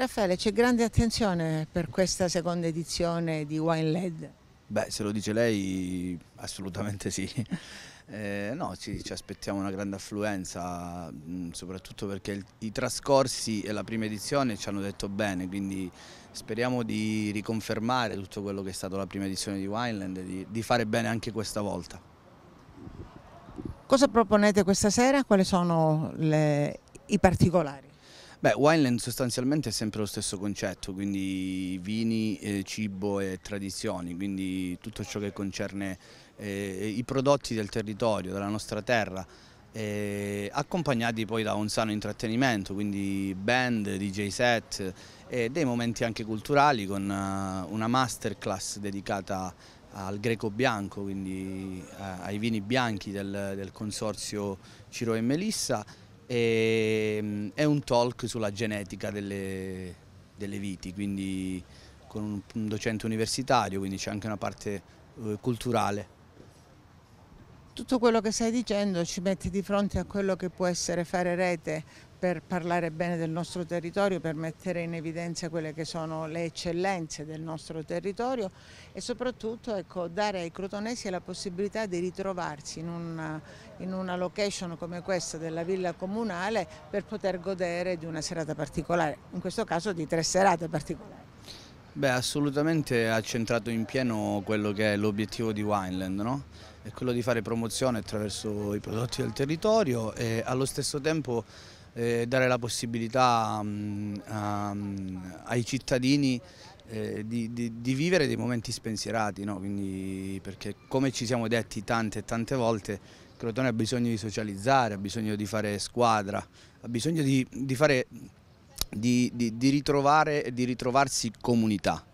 Raffaele, c'è grande attenzione per questa seconda edizione di Wine LED? Beh, se lo dice lei, assolutamente sì. Eh, no, sì, ci aspettiamo una grande affluenza, mm, soprattutto perché il, i trascorsi e la prima edizione ci hanno detto bene, quindi speriamo di riconfermare tutto quello che è stata la prima edizione di Wineland e di, di fare bene anche questa volta. Cosa proponete questa sera? Quali sono le, i particolari? Beh, Wineland sostanzialmente è sempre lo stesso concetto, quindi vini, eh, cibo e tradizioni, quindi tutto ciò che concerne eh, i prodotti del territorio, della nostra terra, eh, accompagnati poi da un sano intrattenimento, quindi band, DJ set e dei momenti anche culturali con uh, una masterclass dedicata al greco bianco, quindi uh, ai vini bianchi del, del consorzio Ciro e Melissa e, ehm, è un talk sulla genetica delle, delle viti, quindi con un, un docente universitario, quindi c'è anche una parte eh, culturale tutto quello che stai dicendo ci metti di fronte a quello che può essere fare rete per parlare bene del nostro territorio, per mettere in evidenza quelle che sono le eccellenze del nostro territorio e soprattutto ecco, dare ai crotonesi la possibilità di ritrovarsi in una, in una, location come questa della villa comunale per poter godere di una serata particolare, in questo caso di tre serate particolari. Beh, assolutamente ha centrato in pieno quello che è l'obiettivo di Wineland, no? è quello di fare promozione attraverso i prodotti del territorio e allo stesso tempo eh, dare la possibilità mh, mm, a, mm, ai cittadini eh, di, di, di, vivere dei momenti spensierati, no? Quindi, perché come ci siamo detti tante e tante volte, Crotone ha bisogno di socializzare, ha bisogno di fare squadra, ha bisogno di, di fare di, di, di, ritrovare, di ritrovarsi comunità.